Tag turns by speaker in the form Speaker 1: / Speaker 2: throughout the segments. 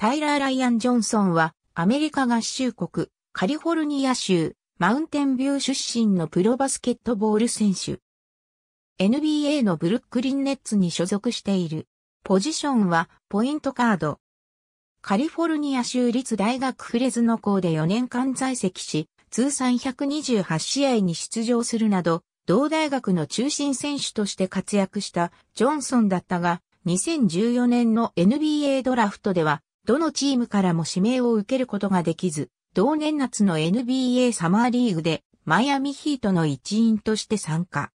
Speaker 1: タイラー・ライアン・ジョンソンは、アメリカ合衆国、カリフォルニア州、マウンテンビュー出身のプロバスケットボール選手。NBA のブルックリンネッツに所属している。ポジションは、ポイントカード。カリフォルニア州立大学フレズノ校で4年間在籍し、通算128試合に出場するなど、同大学の中心選手として活躍したジョンソンだったが、2014年の NBA ドラフトではどのチームからも指名を受けることができず、同年夏の NBA サマーリーグでマイアミヒートの一員として参加。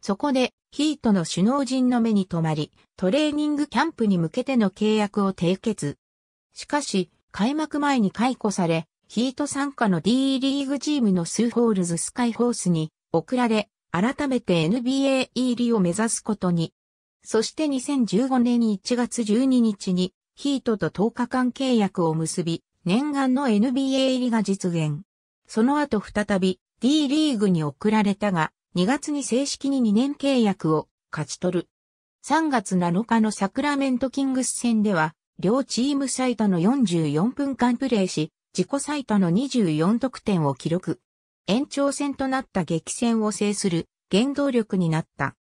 Speaker 1: そこでヒートの首脳陣の目に留まり、トレーニングキャンプに向けての契約を締結。しかし、開幕前に解雇され、ヒート参加の D リーグチームのスーホールズスカイホースに送られ、改めて NBA 入りを目指すことに。そして2015年1月12日にヒートと10日間契約を結び、念願の NBA 入りが実現。その後再び D リーグに送られたが、2月に正式に2年契約を勝ち取る。3月7日のサクラメントキングス戦では、両チーム最多の44分間プレーし、自己最多の24得点を記録。延長戦となった激戦を制する原動力になった。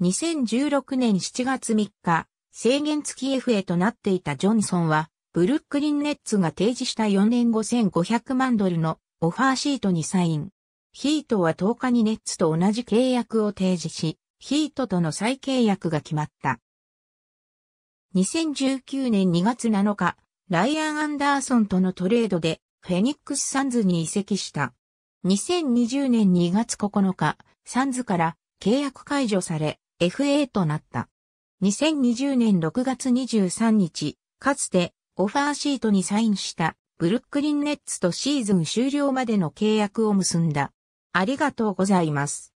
Speaker 1: 2016年7月3日、制限付き FA となっていたジョンソンは、ブルックリンネッツが提示した4年5500万ドルのオファーシートにサイン。ヒートは10日にネッツと同じ契約を提示し、ヒートとの再契約が決まった。2019年2月7日、ライアン・アンダーソンとのトレードで、フェニックス・サンズに移籍した。2020年2月9日、サンズから契約解除され、FA となった。2020年6月23日、かつてオファーシートにサインしたブルックリンネッツとシーズン終了までの契約を結んだ。ありがとうございます。